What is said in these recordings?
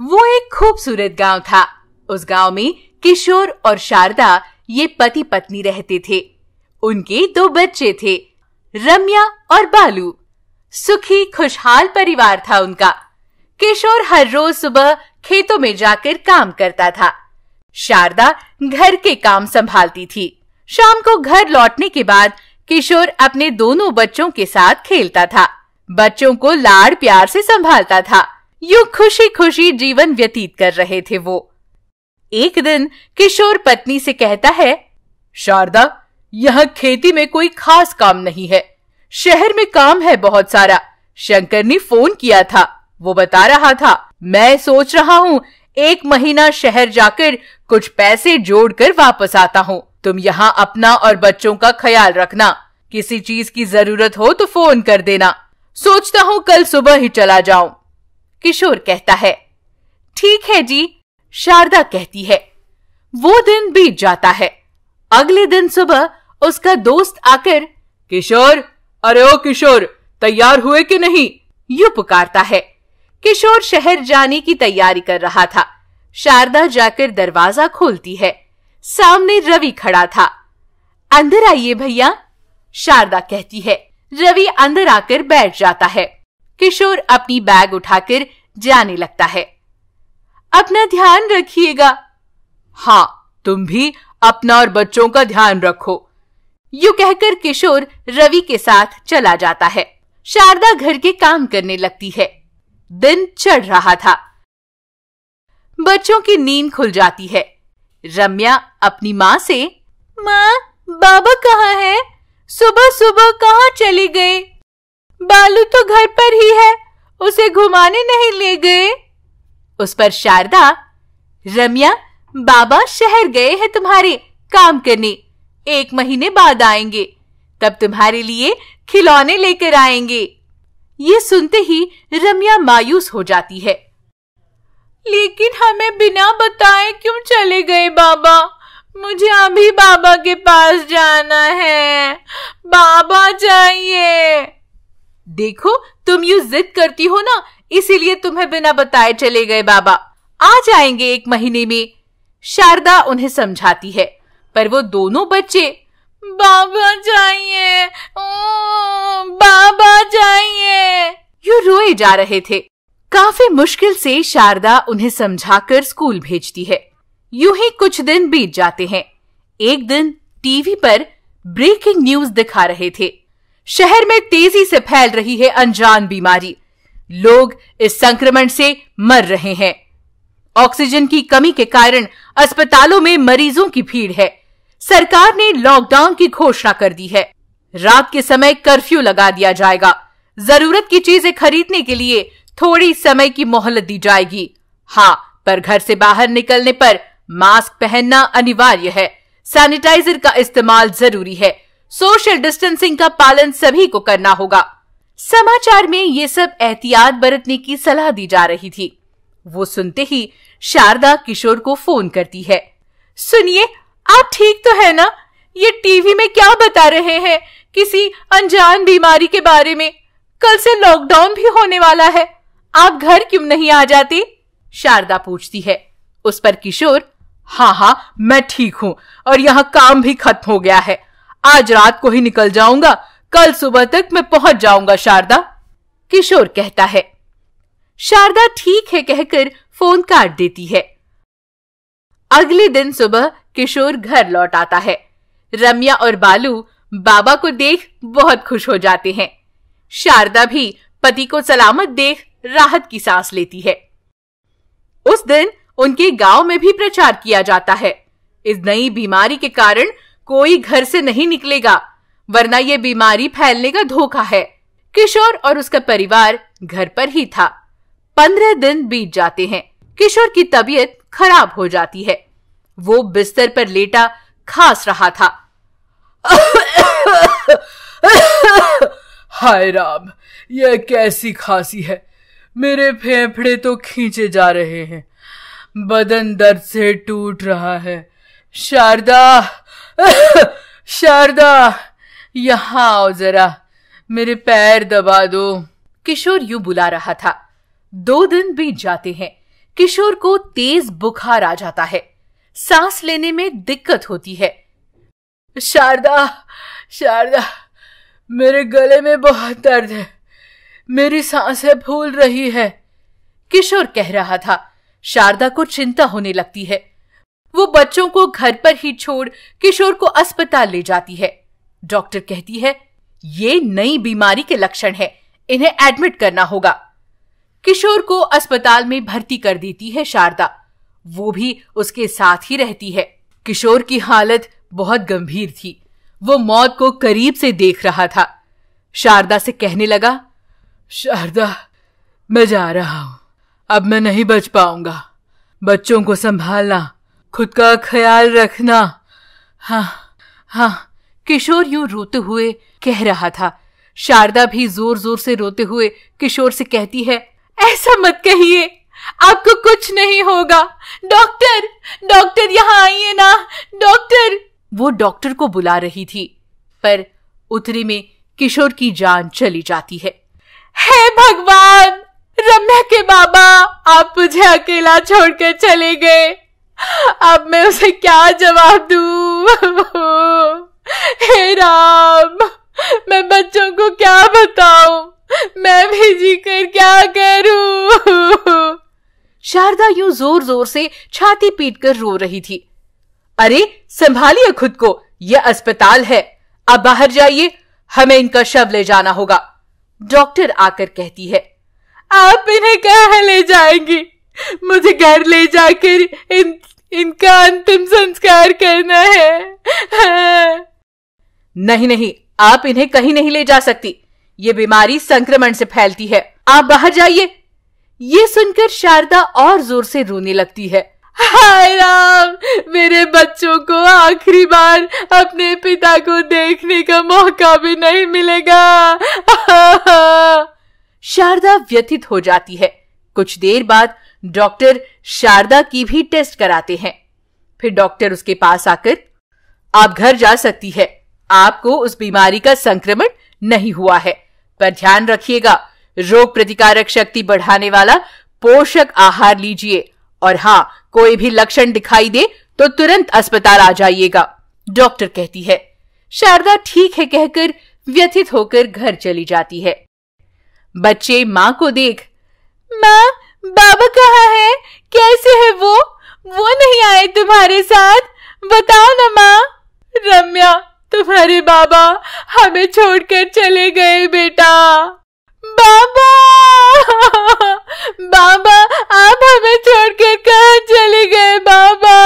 वो एक खूबसूरत गांव था उस गांव में किशोर और शारदा ये पति पत्नी रहते थे उनके दो बच्चे थे रम्या और बालू सुखी खुशहाल परिवार था उनका किशोर हर रोज सुबह खेतों में जाकर काम करता था शारदा घर के काम संभालती थी शाम को घर लौटने के बाद किशोर अपने दोनों बच्चों के साथ खेलता था बच्चों को लाड़ प्यार से संभालता था यू खुशी खुशी जीवन व्यतीत कर रहे थे वो एक दिन किशोर पत्नी से कहता है शारदा यहाँ खेती में कोई खास काम नहीं है शहर में काम है बहुत सारा शंकर ने फोन किया था वो बता रहा था मैं सोच रहा हूँ एक महीना शहर जाकर कुछ पैसे जोड़कर वापस आता हूँ तुम यहाँ अपना और बच्चों का ख्याल रखना किसी चीज की जरूरत हो तो फोन कर देना सोचता हूँ कल सुबह ही चला जाऊं किशोर कहता है ठीक है जी शारदा कहती है वो दिन बीत जाता है अगले दिन सुबह उसका दोस्त आकर किशोर अरे ओ किशोर तैयार हुए कि नहीं यू पुकारता है किशोर शहर जाने की तैयारी कर रहा था शारदा जाकर दरवाजा खोलती है सामने रवि खड़ा था अंदर आइए भैया शारदा कहती है रवि अंदर आकर बैठ जाता है किशोर अपनी बैग उठाकर जाने लगता है अपना ध्यान रखिएगा हाँ तुम भी अपना और बच्चों का ध्यान रखो यू कहकर किशोर रवि के साथ चला जाता है शारदा घर के काम करने लगती है दिन चढ़ रहा था बच्चों की नींद खुल जाती है रम्या अपनी माँ से माँ बाबा कहाँ है सुबह सुबह कहाँ चले गए बालू तो घर पर ही है उसे घुमाने नहीं ले गए उस पर शारदा रम्या बाबा शहर गए हैं तुम्हारे काम करने एक महीने बाद आएंगे तब तुम्हारे लिए खिलौने लेकर आएंगे ये सुनते ही रम्या मायूस हो जाती है लेकिन हमें बिना बताए क्यों चले गए बाबा मुझे अभी बाबा के पास जाना है बाबा जाइए देखो तुम यू जिद करती हो ना इसीलिए तुम्हें बिना बताए चले गए बाबा आ जाएंगे एक महीने में शारदा उन्हें समझाती है पर वो दोनों बच्चे बाबा जाइए बाबा जाइए यू रोए जा रहे थे काफी मुश्किल से शारदा उन्हें समझाकर स्कूल भेजती है यू ही कुछ दिन बीत जाते हैं एक दिन टीवी पर ब्रेकिंग न्यूज दिखा रहे थे शहर में तेजी से फैल रही है अनजान बीमारी लोग इस संक्रमण से मर रहे हैं ऑक्सीजन की कमी के कारण अस्पतालों में मरीजों की भीड़ है सरकार ने लॉकडाउन की घोषणा कर दी है रात के समय कर्फ्यू लगा दिया जाएगा जरूरत की चीजें खरीदने के लिए थोड़ी समय की मोहलत दी जाएगी हाँ पर घर से बाहर निकलने पर मास्क पहनना अनिवार्य है सैनिटाइजर का इस्तेमाल जरूरी है सोशल डिस्टेंसिंग का पालन सभी को करना होगा समाचार में ये सब एहतियात बरतने की सलाह दी जा रही थी वो सुनते ही शारदा किशोर को फोन करती है सुनिए आप ठीक तो है ना ये टीवी में क्या बता रहे हैं किसी अनजान बीमारी के बारे में कल से लॉकडाउन भी होने वाला है आप घर क्यों नहीं आ जाते शारदा पूछती है उस पर किशोर हाँ हाँ मैं ठीक हूँ और यहाँ काम भी खत्म हो गया है आज रात को ही निकल जाऊंगा कल सुबह तक मैं पहुंच जाऊंगा शारदा किशोर कहता है शारदा ठीक है कहकर फोन काट देती है अगले दिन सुबह किशोर घर लौट आता है रम्या और बालू बाबा को देख बहुत खुश हो जाते हैं शारदा भी पति को सलामत देख राहत की सांस लेती है उस दिन उनके गांव में भी प्रचार किया जाता है इस नई बीमारी के कारण कोई घर से नहीं निकलेगा वरना ये बीमारी फैलने का धोखा है किशोर और उसका परिवार घर पर ही था पंद्रह दिन बीत जाते हैं किशोर की तबीयत खराब हो जाती है वो बिस्तर पर लेटा खास रहा था हाय राम यह कैसी खांसी है मेरे फेफड़े तो खींचे जा रहे हैं बदन दर्द से टूट रहा है शारदा शारदा यहाँ आओ जरा मेरे पैर दबा दो किशोर यू बुला रहा था दो दिन बीत जाते हैं किशोर को तेज बुखार आ जाता है सांस लेने में दिक्कत होती है शारदा शारदा मेरे गले में बहुत दर्द है मेरी सांसें फूल रही है किशोर कह रहा था शारदा को चिंता होने लगती है वो बच्चों को घर पर ही छोड़ किशोर को अस्पताल ले जाती है डॉक्टर कहती है ये नई बीमारी के लक्षण है इन्हें एडमिट करना होगा किशोर को अस्पताल में भर्ती कर देती है शारदा वो भी उसके साथ ही रहती है किशोर की हालत बहुत गंभीर थी वो मौत को करीब से देख रहा था शारदा से कहने लगा शारदा मैं जा रहा हूं अब मैं नहीं बच पाऊंगा बच्चों को संभालना खुद का ख्याल रखना हाँ हाँ किशोर यूं रोते हुए कह रहा था शारदा भी जोर जोर से रोते हुए किशोर से कहती है ऐसा मत कहिए आपको कुछ नहीं होगा डॉक्टर डॉक्टर यहाँ आइए ना डॉक्टर वो डॉक्टर को बुला रही थी पर उतरे में किशोर की जान चली जाती है हे भगवान रम्या के बाबा आप मुझे अकेला छोड़कर चले गए अब मैं उसे क्या जवाब दू हे राम मैं बच्चों को क्या बताऊ मैं जी कर क्या करूं शारदा यूं जोर जोर से छाती पीट कर रो रही थी अरे संभालिए खुद को यह अस्पताल है अब बाहर जाइए हमें इनका शव ले जाना होगा डॉक्टर आकर कहती है आप इन्हें कहा ले जाएंगी मुझे घर ले जाकर इन इनका अंतिम संस्कार करना है हाँ। नहीं नहीं आप इन्हें कहीं नहीं ले जा सकती ये बीमारी संक्रमण से फैलती है आप बाहर जाइए ये सुनकर शारदा और जोर से रोने लगती है हाय राम मेरे बच्चों को आखिरी बार अपने पिता को देखने का मौका भी नहीं मिलेगा शारदा व्यथित हो जाती है कुछ देर बाद डॉक्टर शारदा की भी टेस्ट कराते हैं फिर डॉक्टर उसके पास आकर आप घर जा सकती है आपको उस बीमारी का संक्रमण नहीं हुआ है पर ध्यान रखिएगा रोग प्रतिकारक शक्ति बढ़ाने वाला पोषक आहार लीजिए और हाँ कोई भी लक्षण दिखाई दे तो तुरंत अस्पताल आ जाइएगा डॉक्टर कहती है शारदा ठीक है कहकर व्यथित होकर घर चली जाती है बच्चे माँ को देख माँ बाबा कहाँ है कैसे है वो वो नहीं आए तुम्हारे साथ बताओ ना माँ रम्या तुम्हारे बाबा हमें छोड़कर चले गए बेटा बाबा बाबा आप हमें छोड़कर कहा चले गए बाबा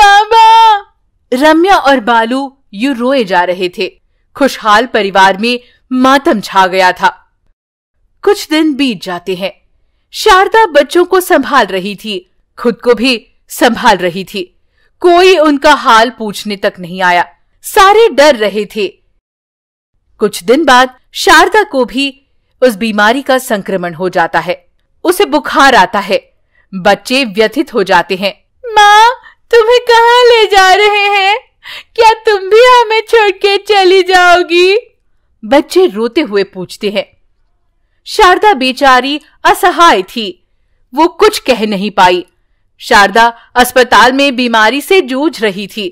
बाबा रम्या और बालू यू रोए जा रहे थे खुशहाल परिवार में मातम छा गया था कुछ दिन बीत जाते हैं शारदा बच्चों को संभाल रही थी खुद को भी संभाल रही थी कोई उनका हाल पूछने तक नहीं आया सारे डर रहे थे कुछ दिन बाद शारदा को भी उस बीमारी का संक्रमण हो जाता है उसे बुखार आता है बच्चे व्यथित हो जाते हैं माँ तुम्हें कहाँ ले जा रहे हैं क्या तुम भी हमें छोड़ के चली जाओगी बच्चे रोते हुए पूछते हैं शारदा बेचारी असहाय थी वो कुछ कह नहीं पाई शारदा अस्पताल में बीमारी से जूझ रही थी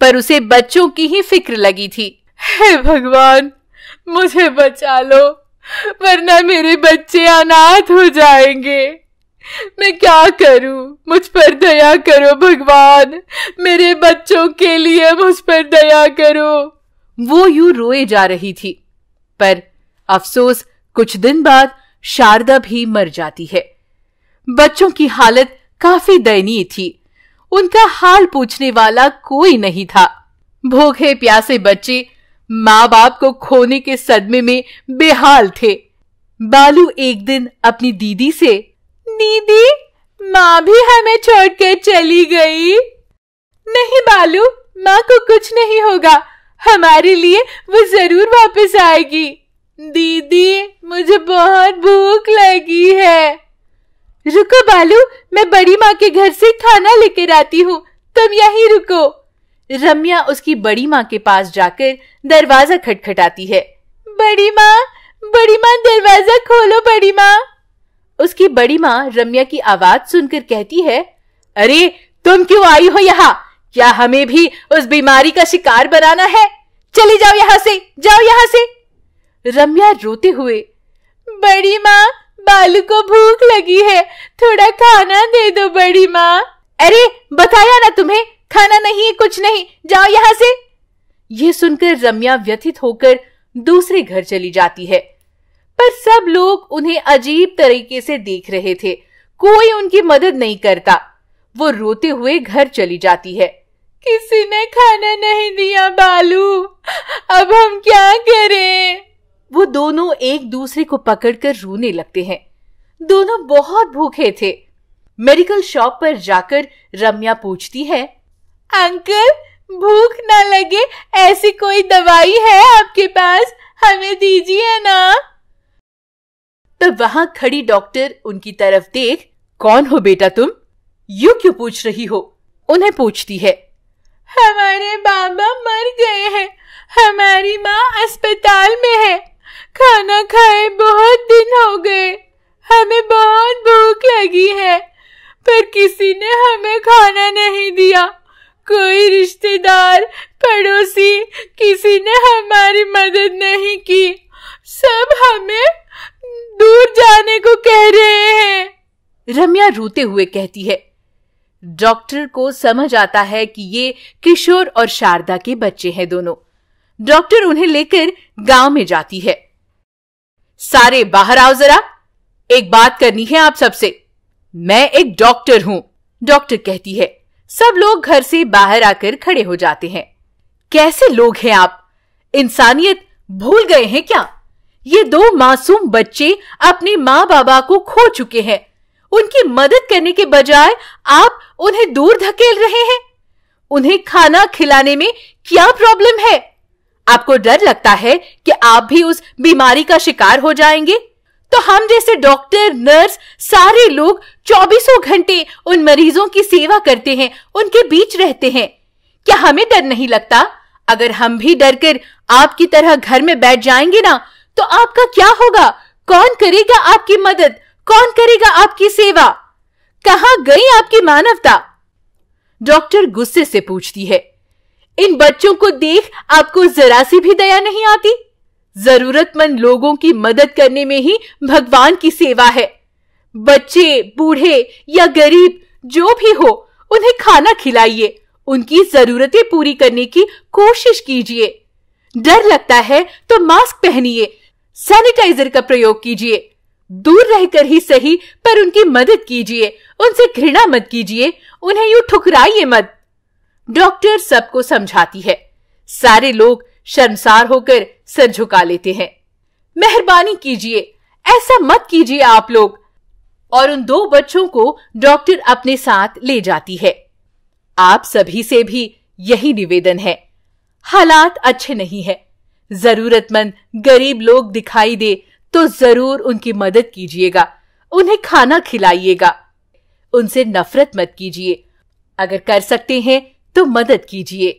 पर उसे बच्चों की ही फिक्र लगी थी हे भगवान मुझे बचा लो वरना मेरे बच्चे अनाथ हो जाएंगे मैं क्या करूं मुझ पर दया करो भगवान मेरे बच्चों के लिए मुझ पर दया करो वो यूं रोए जा रही थी पर अफसोस कुछ दिन बाद शारदा भी मर जाती है बच्चों की हालत काफी दयनीय थी उनका हाल पूछने वाला कोई नहीं था भूखे प्यासे बच्चे माँ बाप को खोने के सदमे में बेहाल थे बालू एक दिन अपनी दीदी से दीदी माँ भी हमें छोड़ के चली गई नहीं बालू माँ को कुछ नहीं होगा हमारे लिए वो जरूर वापस आएगी दीदी मुझे बहुत भूख लगी है रुको बालू मैं बड़ी माँ के घर से खाना लेकर आती हूँ तुम यहीं रुको रम्या उसकी बड़ी माँ के पास जाकर दरवाजा खटखटाती है बड़ी माँ बड़ी माँ दरवाजा खोलो बड़ी माँ उसकी बड़ी माँ रम्या की आवाज सुनकर कहती है अरे तुम क्यों आई हो यहाँ क्या हमें भी उस बीमारी का शिकार बनाना है चले जाओ यहाँ से जाओ यहाँ से रम्या रोते हुए बड़ी माँ बालू को भूख लगी है थोड़ा खाना दे दो बड़ी माँ अरे बताया ना तुम्हें खाना नहीं कुछ नहीं जाओ यहाँ से यह सुनकर रम्या व्यथित होकर दूसरे घर चली जाती है पर सब लोग उन्हें अजीब तरीके से देख रहे थे कोई उनकी मदद नहीं करता वो रोते हुए घर चली जाती है किसी ने खाना नहीं दिया बालू अब हम दोनों एक दूसरे को पकड़कर रोने लगते हैं दोनों बहुत भूखे थे मेडिकल शॉप पर जाकर रम्या पूछती है अंकल भूख ना लगे ऐसी कोई दवाई है आपके पास हमें दीजिए ना तब वहां खड़ी डॉक्टर उनकी तरफ देख कौन हो बेटा तुम यू क्यों पूछ रही हो उन्हें पूछती है हमारे बाबा मर गए हैं हमारी माँ अस्पताल में है खाना खाए बहुत दिन हो गए हमें बहुत भूख लगी है पर किसी ने हमें खाना नहीं दिया कोई रिश्तेदार पड़ोसी किसी ने हमारी मदद नहीं की सब हमें दूर जाने को कह रहे हैं रम्या रोते हुए कहती है डॉक्टर को समझ आता है कि ये किशोर और शारदा के बच्चे हैं दोनों डॉक्टर उन्हें लेकर गांव में जाती है सारे बाहर आओ जरा एक बात करनी है आप सबसे मैं एक डॉक्टर हूँ डॉक्टर कहती है सब लोग घर से बाहर आकर खड़े हो जाते हैं कैसे लोग हैं आप इंसानियत भूल गए हैं क्या ये दो मासूम बच्चे अपने माँ बाबा को खो चुके हैं उनकी मदद करने के बजाय आप उन्हें दूर धकेल रहे हैं उन्हें खाना खिलाने में क्या प्रॉब्लम है आपको डर लगता है कि आप भी उस बीमारी का शिकार हो जाएंगे तो हम जैसे डॉक्टर नर्स सारे लोग चौबीसों घंटे उन मरीजों की सेवा करते हैं उनके बीच रहते हैं क्या हमें डर नहीं लगता अगर हम भी डर कर आपकी तरह घर में बैठ जाएंगे ना तो आपका क्या होगा कौन करेगा आपकी मदद कौन करेगा आपकी सेवा कहाँ गई आपकी मानवता डॉक्टर गुस्से से पूछती है इन बच्चों को देख आपको जरा सी भी दया नहीं आती जरूरतमंद लोगों की मदद करने में ही भगवान की सेवा है बच्चे बूढ़े या गरीब जो भी हो उन्हें खाना खिलाइए उनकी जरूरतें पूरी करने की कोशिश कीजिए डर लगता है तो मास्क पहनिए सैनिटाइजर का प्रयोग कीजिए दूर रहकर ही सही पर उनकी मदद कीजिए उनसे घृणा मत कीजिए उन्हें यू ठुकराइए मत डॉक्टर सबको समझाती है सारे लोग शर्मसार होकर सर झुका लेते हैं मेहरबानी कीजिए ऐसा मत कीजिए आप लोग और उन दो बच्चों को डॉक्टर अपने साथ ले जाती है आप सभी से भी यही निवेदन है हालात अच्छे नहीं है जरूरतमंद गरीब लोग दिखाई दे तो जरूर उनकी मदद कीजिएगा उन्हें खाना खिलाइएगा उनसे नफरत मत कीजिए अगर कर सकते हैं तो मदद कीजिए